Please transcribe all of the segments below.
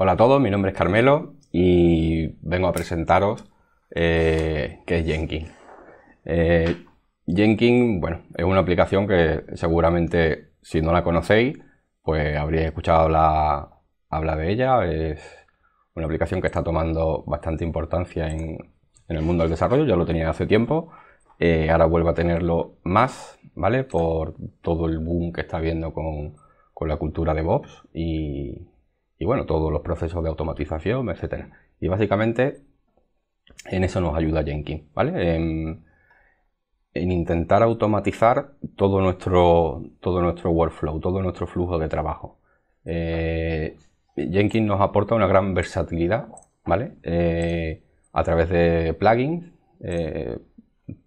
Hola a todos, mi nombre es Carmelo y vengo a presentaros eh, qué es Jenkins. Eh, Jenkins, bueno, es una aplicación que seguramente si no la conocéis, pues habréis escuchado hablar, de ella. Es una aplicación que está tomando bastante importancia en, el mundo del desarrollo, ya lo tenía hace tiempo, eh, ahora vuelvo a tenerlo más, ¿vale? Por todo el boom que está habiendo con, la cultura de DevOps y y bueno, todos los procesos de automatización, etcétera. Y básicamente en eso nos ayuda Jenkins, ¿vale? En, intentar automatizar todo nuestro, todo nuestro workflow, todo nuestro flujo de trabajo. Eh, Jenkins nos aporta una gran versatilidad, ¿vale? Eh, a través de plugins, eh,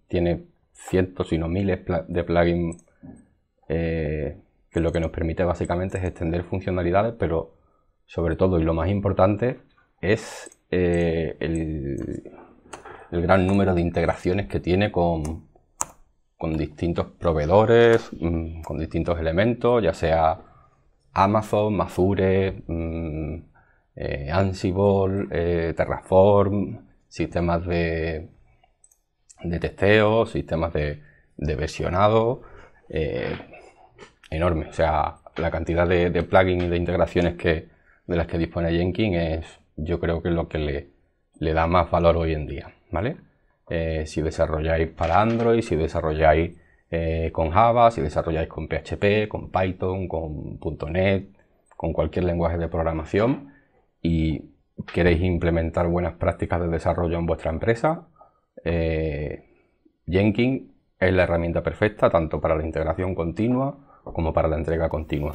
tiene cientos, si no miles de plugins, eh, que lo que nos permite básicamente es extender funcionalidades, pero sobre todo y lo más importante es eh, el, gran número de integraciones que tiene con, distintos proveedores, mm, con distintos elementos, ya sea Amazon, Mazure, mm, eh, Ansible, eh, Terraform, sistemas de, de testeo, sistemas de, versionado, enorme. O sea, la cantidad de, de plugins y de integraciones que, de las que dispone Jenkins es, yo creo que es lo que le, le da más valor hoy en día, ¿vale? Eh, si desarrolláis para Android, si desarrolláis eh, con Java, si desarrolláis con PHP, con Python, con .NET, con cualquier lenguaje de programación y queréis implementar buenas prácticas de desarrollo en vuestra empresa, eh, Jenkins es la herramienta perfecta tanto para la integración continua como para la entrega continua.